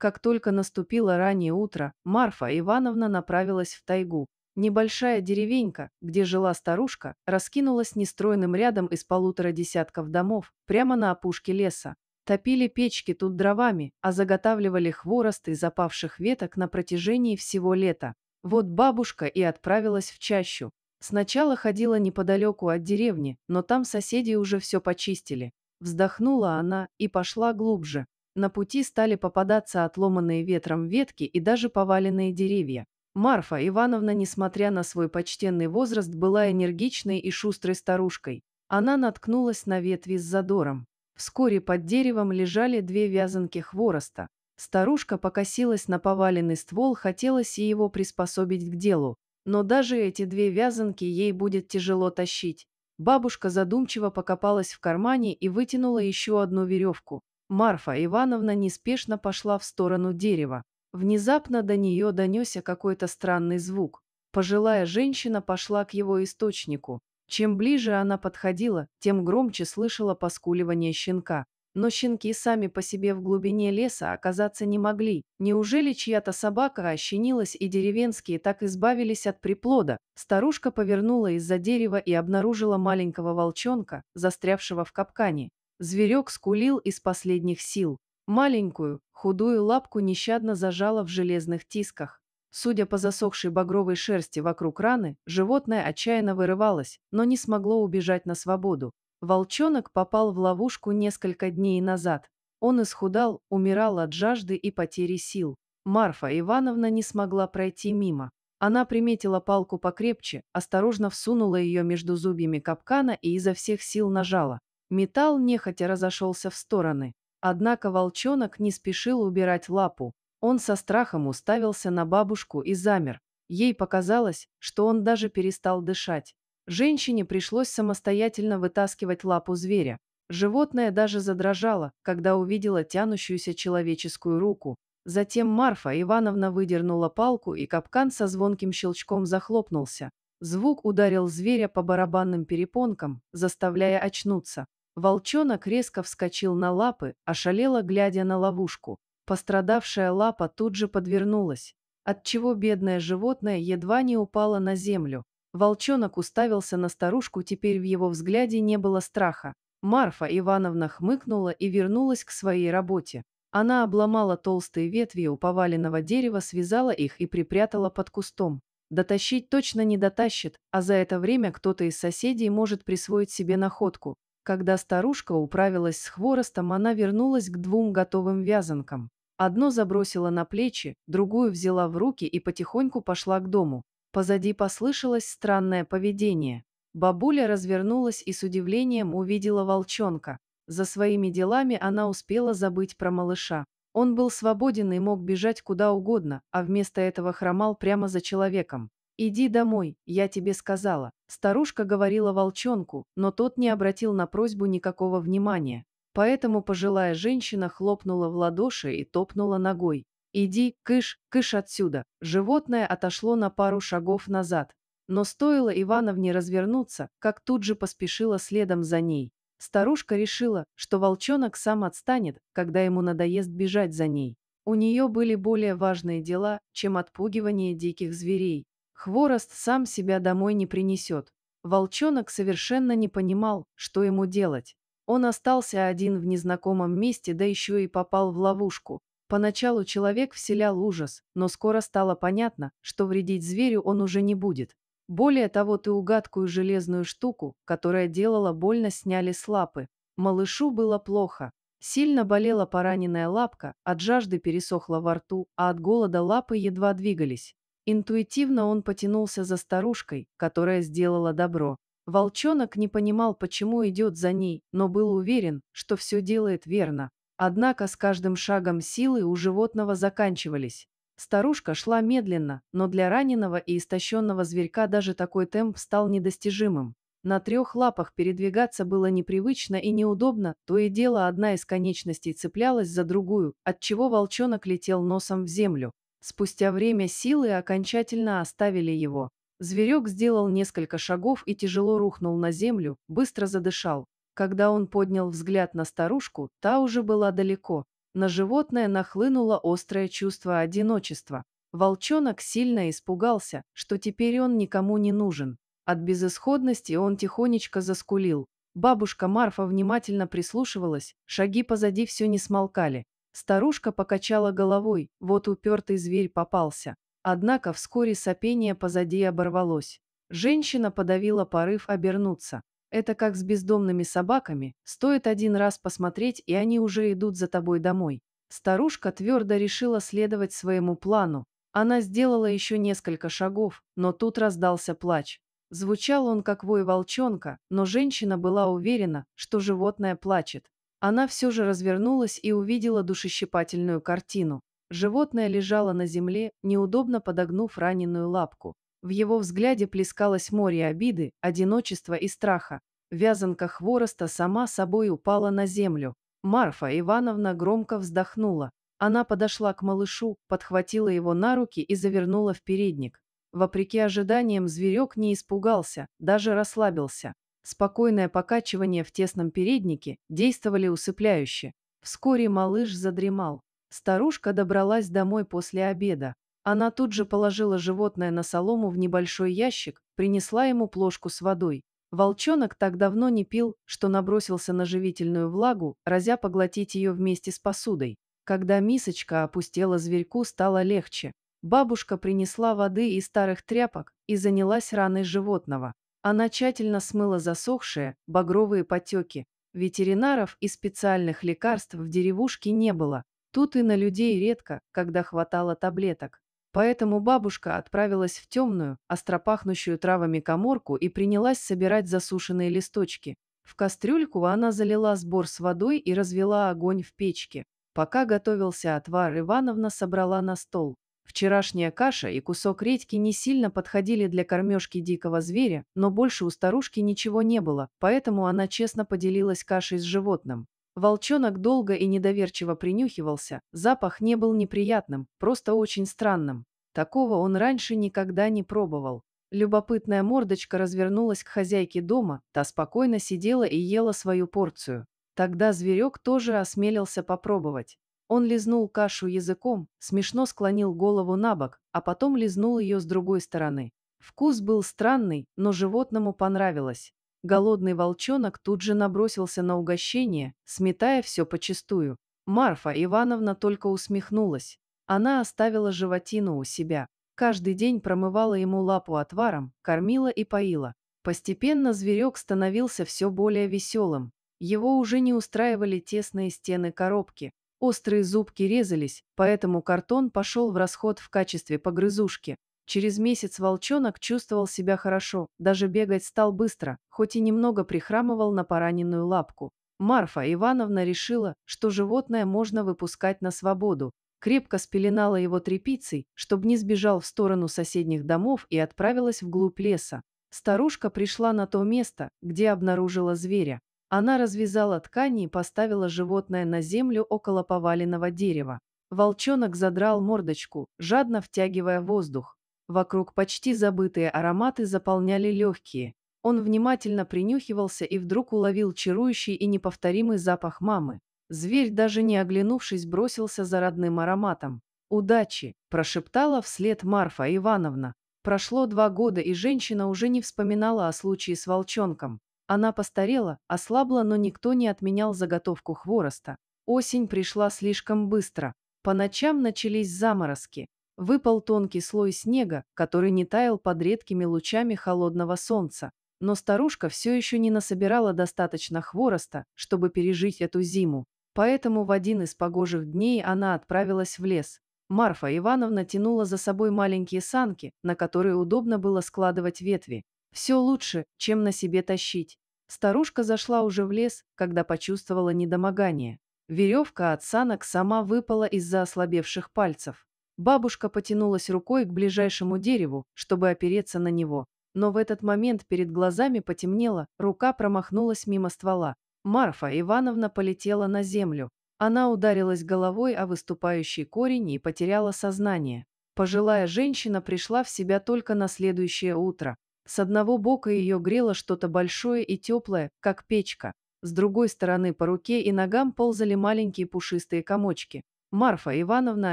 Как только наступило раннее утро, Марфа Ивановна направилась в тайгу. Небольшая деревенька, где жила старушка, раскинулась нестройным рядом из полутора десятков домов, прямо на опушке леса. Топили печки тут дровами, а заготавливали хворост из запавших веток на протяжении всего лета. Вот бабушка и отправилась в чащу. Сначала ходила неподалеку от деревни, но там соседи уже все почистили. Вздохнула она и пошла глубже, на пути стали попадаться отломанные ветром ветки и даже поваленные деревья. Марфа Ивановна, несмотря на свой почтенный возраст, была энергичной и шустрой старушкой. Она наткнулась на ветви с задором. Вскоре под деревом лежали две вязанки хвороста. Старушка покосилась на поваленный ствол, хотелось и его приспособить к делу. Но даже эти две вязанки ей будет тяжело тащить. Бабушка задумчиво покопалась в кармане и вытянула еще одну веревку. Марфа Ивановна неспешно пошла в сторону дерева. Внезапно до нее донесся какой-то странный звук. Пожилая женщина пошла к его источнику. Чем ближе она подходила, тем громче слышала поскуливание щенка. Но щенки сами по себе в глубине леса оказаться не могли. Неужели чья-то собака ощенилась и деревенские так избавились от приплода? Старушка повернула из-за дерева и обнаружила маленького волчонка, застрявшего в капкане. Зверек скулил из последних сил. Маленькую, худую лапку нещадно зажало в железных тисках. Судя по засохшей багровой шерсти вокруг раны, животное отчаянно вырывалось, но не смогло убежать на свободу. Волчонок попал в ловушку несколько дней назад. Он исхудал, умирал от жажды и потери сил. Марфа Ивановна не смогла пройти мимо. Она приметила палку покрепче, осторожно всунула ее между зубьями капкана и изо всех сил нажала. Металл нехотя разошелся в стороны. Однако волчонок не спешил убирать лапу. Он со страхом уставился на бабушку и замер. Ей показалось, что он даже перестал дышать. Женщине пришлось самостоятельно вытаскивать лапу зверя. Животное даже задрожало, когда увидело тянущуюся человеческую руку. Затем Марфа Ивановна выдернула палку, и капкан со звонким щелчком захлопнулся. Звук ударил зверя по барабанным перепонкам, заставляя очнуться. Волчонок резко вскочил на лапы, ошалело глядя на ловушку. Пострадавшая лапа тут же подвернулась, отчего бедное животное едва не упало на землю. Волчонок уставился на старушку, теперь в его взгляде не было страха. Марфа Ивановна хмыкнула и вернулась к своей работе. Она обломала толстые ветви у поваленного дерева, связала их и припрятала под кустом. Дотащить точно не дотащит, а за это время кто-то из соседей может присвоить себе находку. Когда старушка управилась с хворостом, она вернулась к двум готовым вязанкам. Одно забросила на плечи, другую взяла в руки и потихоньку пошла к дому. Позади послышалось странное поведение. Бабуля развернулась и с удивлением увидела волчонка. За своими делами она успела забыть про малыша. Он был свободен и мог бежать куда угодно, а вместо этого хромал прямо за человеком. «Иди домой, я тебе сказала», – старушка говорила волчонку, но тот не обратил на просьбу никакого внимания. Поэтому пожилая женщина хлопнула в ладоши и топнула ногой. «Иди, кыш, кыш отсюда!» Животное отошло на пару шагов назад. Но стоило Ивановне развернуться, как тут же поспешила следом за ней. Старушка решила, что волчонок сам отстанет, когда ему надоест бежать за ней. У нее были более важные дела, чем отпугивание диких зверей. Хворост сам себя домой не принесет. Волчонок совершенно не понимал, что ему делать. Он остался один в незнакомом месте, да еще и попал в ловушку. Поначалу человек вселял ужас, но скоро стало понятно, что вредить зверю он уже не будет. Более того, ту угадкую железную штуку, которая делала больно, сняли с лапы. Малышу было плохо. Сильно болела пораненная лапка, от жажды пересохла во рту, а от голода лапы едва двигались. Интуитивно он потянулся за старушкой, которая сделала добро. Волчонок не понимал, почему идет за ней, но был уверен, что все делает верно. Однако с каждым шагом силы у животного заканчивались. Старушка шла медленно, но для раненого и истощенного зверька даже такой темп стал недостижимым. На трех лапах передвигаться было непривычно и неудобно, то и дело одна из конечностей цеплялась за другую, отчего волчонок летел носом в землю. Спустя время силы окончательно оставили его. Зверек сделал несколько шагов и тяжело рухнул на землю, быстро задышал. Когда он поднял взгляд на старушку, та уже была далеко. На животное нахлынуло острое чувство одиночества. Волчонок сильно испугался, что теперь он никому не нужен. От безысходности он тихонечко заскулил. Бабушка Марфа внимательно прислушивалась, шаги позади все не смолкали. Старушка покачала головой, вот упертый зверь попался. Однако вскоре сопение позади оборвалось. Женщина подавила порыв обернуться. Это как с бездомными собаками, стоит один раз посмотреть, и они уже идут за тобой домой. Старушка твердо решила следовать своему плану. Она сделала еще несколько шагов, но тут раздался плач. Звучал он как вой волчонка, но женщина была уверена, что животное плачет. Она все же развернулась и увидела душещипательную картину. Животное лежало на земле, неудобно подогнув раненую лапку. В его взгляде плескалось море обиды, одиночества и страха. Вязанка хвороста сама собой упала на землю. Марфа Ивановна громко вздохнула. Она подошла к малышу, подхватила его на руки и завернула в передник. Вопреки ожиданиям, зверек не испугался, даже расслабился. Спокойное покачивание в тесном переднике действовали усыпляюще. Вскоре малыш задремал. Старушка добралась домой после обеда. Она тут же положила животное на солому в небольшой ящик, принесла ему плошку с водой. Волчонок так давно не пил, что набросился на живительную влагу, разя поглотить ее вместе с посудой. Когда мисочка опустела зверьку, стало легче. Бабушка принесла воды и старых тряпок и занялась раной животного. Она тщательно смыла засохшие, багровые потеки. Ветеринаров и специальных лекарств в деревушке не было. Тут и на людей редко, когда хватало таблеток. Поэтому бабушка отправилась в темную, остропахнущую травами коморку и принялась собирать засушенные листочки. В кастрюльку она залила сбор с водой и развела огонь в печке. Пока готовился отвар, Ивановна собрала на стол. Вчерашняя каша и кусок редьки не сильно подходили для кормежки дикого зверя, но больше у старушки ничего не было, поэтому она честно поделилась кашей с животным. Волчонок долго и недоверчиво принюхивался, запах не был неприятным, просто очень странным. Такого он раньше никогда не пробовал. Любопытная мордочка развернулась к хозяйке дома, та спокойно сидела и ела свою порцию. Тогда зверек тоже осмелился попробовать. Он лизнул кашу языком, смешно склонил голову на бок, а потом лизнул ее с другой стороны. Вкус был странный, но животному понравилось. Голодный волчонок тут же набросился на угощение, сметая все почистую. Марфа Ивановна только усмехнулась. Она оставила животину у себя. Каждый день промывала ему лапу отваром, кормила и поила. Постепенно зверек становился все более веселым. Его уже не устраивали тесные стены коробки. Острые зубки резались, поэтому картон пошел в расход в качестве погрызушки. Через месяц волчонок чувствовал себя хорошо, даже бегать стал быстро, хоть и немного прихрамывал на пораненную лапку. Марфа Ивановна решила, что животное можно выпускать на свободу, крепко спеленала его тряпицей, чтобы не сбежал в сторону соседних домов и отправилась вглубь леса. Старушка пришла на то место, где обнаружила зверя. Она развязала ткани и поставила животное на землю около поваленного дерева. Волчонок задрал мордочку, жадно втягивая воздух. Вокруг почти забытые ароматы заполняли легкие. Он внимательно принюхивался и вдруг уловил чарующий и неповторимый запах мамы. Зверь, даже не оглянувшись, бросился за родным ароматом. «Удачи!» – прошептала вслед Марфа Ивановна. Прошло два года, и женщина уже не вспоминала о случае с волчонком. Она постарела, ослабла, но никто не отменял заготовку хвороста. Осень пришла слишком быстро. По ночам начались заморозки. Выпал тонкий слой снега, который не таял под редкими лучами холодного солнца. Но старушка все еще не насобирала достаточно хвороста, чтобы пережить эту зиму. Поэтому в один из погожих дней она отправилась в лес. Марфа Ивановна тянула за собой маленькие санки, на которые удобно было складывать ветви. Все лучше, чем на себе тащить. Старушка зашла уже в лес, когда почувствовала недомогание. Веревка от санок сама выпала из-за ослабевших пальцев. Бабушка потянулась рукой к ближайшему дереву, чтобы опереться на него. Но в этот момент перед глазами потемнело, рука промахнулась мимо ствола. Марфа Ивановна полетела на землю. Она ударилась головой о выступающий корень и потеряла сознание. Пожилая женщина пришла в себя только на следующее утро. С одного бока ее грело что-то большое и теплое, как печка. С другой стороны по руке и ногам ползали маленькие пушистые комочки. Марфа Ивановна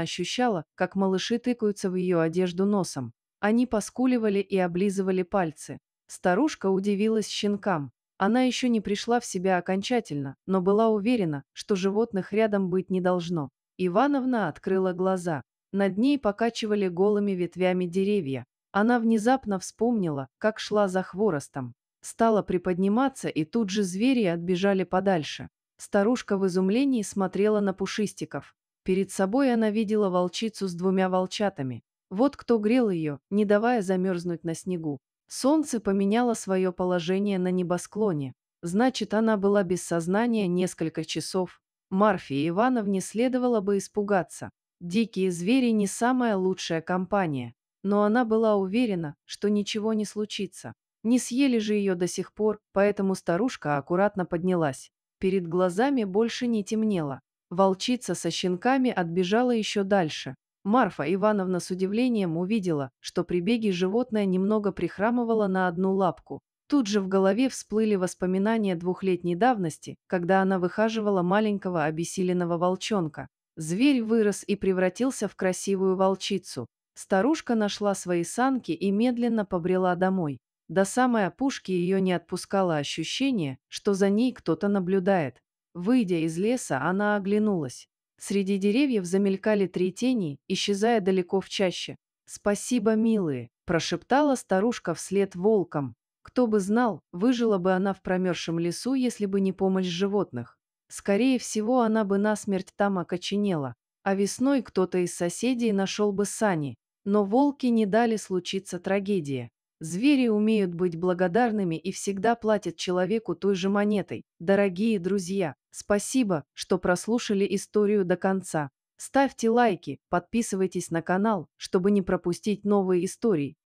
ощущала, как малыши тыкаются в ее одежду носом. Они поскуливали и облизывали пальцы. Старушка удивилась щенкам. Она еще не пришла в себя окончательно, но была уверена, что животных рядом быть не должно. Ивановна открыла глаза. Над ней покачивали голыми ветвями деревья. Она внезапно вспомнила, как шла за хворостом. Стала приподниматься, и тут же звери отбежали подальше. Старушка в изумлении смотрела на пушистиков. Перед собой она видела волчицу с двумя волчатами. Вот кто грел ее, не давая замерзнуть на снегу. Солнце поменяло свое положение на небосклоне. Значит, она была без сознания несколько часов. Марфе Ивановне следовало бы испугаться. Дикие звери не самая лучшая компания но она была уверена, что ничего не случится. Не съели же ее до сих пор, поэтому старушка аккуратно поднялась. Перед глазами больше не темнело. Волчица со щенками отбежала еще дальше. Марфа Ивановна с удивлением увидела, что при беге животное немного прихрамывало на одну лапку. Тут же в голове всплыли воспоминания двухлетней давности, когда она выхаживала маленького обессиленного волчонка. Зверь вырос и превратился в красивую волчицу, Старушка нашла свои санки и медленно побрела домой. До самой опушки ее не отпускало ощущение, что за ней кто-то наблюдает. Выйдя из леса, она оглянулась. Среди деревьев замелькали три тени, исчезая далеко в чаще. «Спасибо, милые», – прошептала старушка вслед волкам. Кто бы знал, выжила бы она в промерзшем лесу, если бы не помощь животных. Скорее всего, она бы насмерть там окоченела. А весной кто-то из соседей нашел бы сани, но волки не дали случиться трагедии. Звери умеют быть благодарными и всегда платят человеку той же монетой. Дорогие друзья, спасибо, что прослушали историю до конца. Ставьте лайки, подписывайтесь на канал, чтобы не пропустить новые истории.